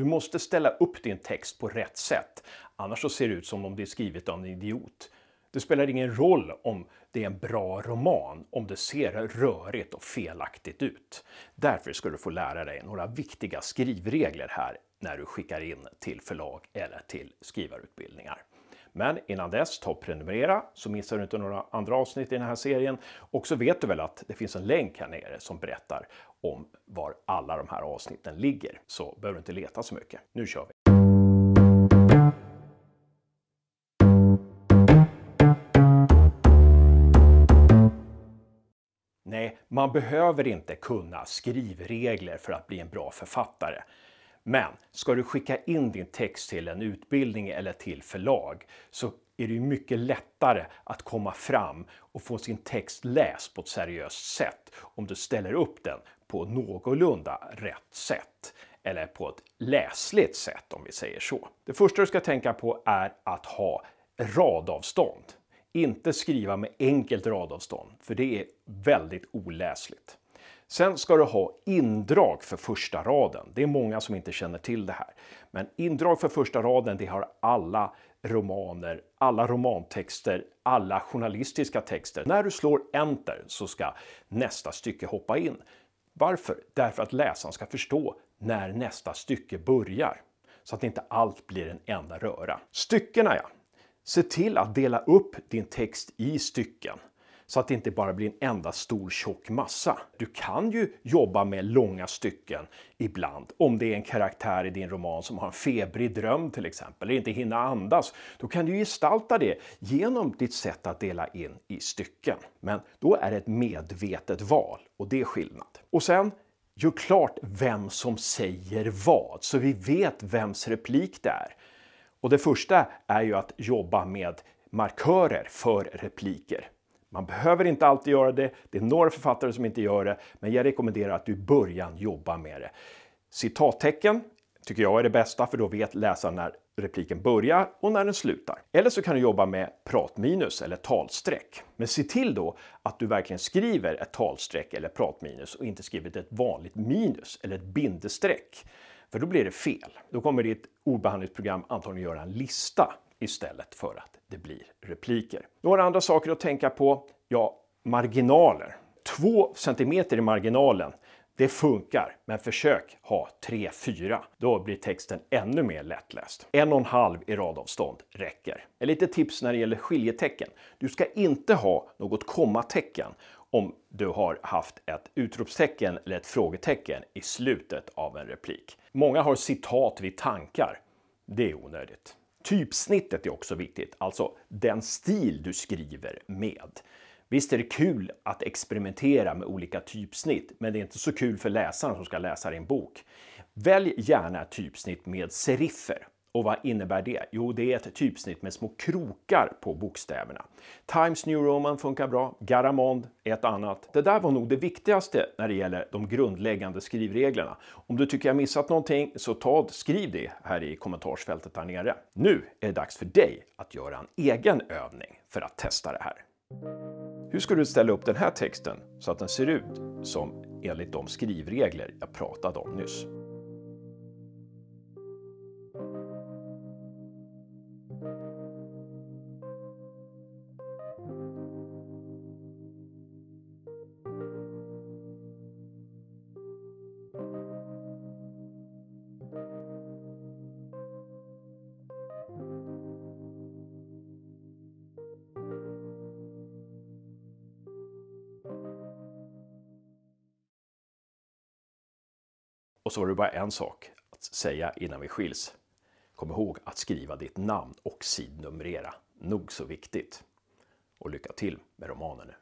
Du måste ställa upp din text på rätt sätt, annars så ser det ut som om det är skrivet av en idiot. Det spelar ingen roll om det är en bra roman, om det ser rörigt och felaktigt ut. Därför ska du få lära dig några viktiga skrivregler här när du skickar in till förlag eller till skrivarutbildningar. Men innan dess, ta och prenumerera så missar du inte några andra avsnitt i den här serien. Och så vet du väl att det finns en länk här nere som berättar om var alla de här avsnitten ligger. Så behöver du inte leta så mycket. Nu kör vi! Nej, man behöver inte kunna skrivregler för att bli en bra författare. Men ska du skicka in din text till en utbildning eller till förlag så är det ju mycket lättare att komma fram och få sin text läst på ett seriöst sätt om du ställer upp den på någorlunda rätt sätt eller på ett läsligt sätt om vi säger så. Det första du ska tänka på är att ha radavstånd. Inte skriva med enkelt radavstånd, för det är väldigt oläsligt. Sen ska du ha indrag för första raden. Det är många som inte känner till det här. Men indrag för första raden, det har alla romaner, alla romantexter, alla journalistiska texter. När du slår enter så ska nästa stycke hoppa in. Varför? Därför att läsaren ska förstå när nästa stycke börjar. Så att inte allt blir en enda röra. Styckena ja. Se till att dela upp din text i stycken så att det inte bara blir en enda stor tjock massa. Du kan ju jobba med långa stycken ibland, om det är en karaktär i din roman som har en febrig dröm till exempel, eller inte hinner andas. Då kan du gestalta det genom ditt sätt att dela in i stycken. Men då är det ett medvetet val och det är skillnad. Och sen gör klart vem som säger vad, så vi vet vems replik det är. Och det första är ju att jobba med markörer för repliker. Man behöver inte alltid göra det, det är några författare som inte gör det, men jag rekommenderar att du i början jobbar med det. Citattecken tycker jag är det bästa, för då vet läsaren när repliken börjar och när den slutar. Eller så kan du jobba med pratminus eller talstreck. Men se till då att du verkligen skriver ett talstreck eller pratminus och inte skriver ett vanligt minus eller ett bindestreck. För då blir det fel. Då kommer ditt ordbehandlingsprogram antagligen göra en lista istället för att det blir repliker. Några andra saker att tänka på. Ja, marginaler. 2 cm i marginalen, det funkar, men försök ha 3-4. Då blir texten ännu mer lättläst. 1,5 i radavstånd räcker. Ett litet tips när det gäller skiljetecken. Du ska inte ha något kommatecken om du har haft ett utropstecken eller ett frågetecken i slutet av en replik. Många har citat vid tankar. Det är onödigt. Typsnittet är också viktigt, alltså den stil du skriver med. Visst är det kul att experimentera med olika typsnitt, men det är inte så kul för läsaren som ska läsa din bok. Välj gärna typsnitt med seriffer. Och vad innebär det? Jo, det är ett typsnitt med små krokar på bokstäverna. Times New Roman funkar bra, Garamond ett annat. Det där var nog det viktigaste när det gäller de grundläggande skrivreglerna. Om du tycker jag missat någonting så ta skriv det här i kommentarsfältet där nere. Nu är det dags för dig att göra en egen övning för att testa det här. Hur ska du ställa upp den här texten så att den ser ut som enligt de skrivregler jag pratade om nyss? Och så var det bara en sak att säga innan vi skiljs. Kom ihåg att skriva ditt namn och sidnumrera. Nog så viktigt. Och lycka till med romanen nu.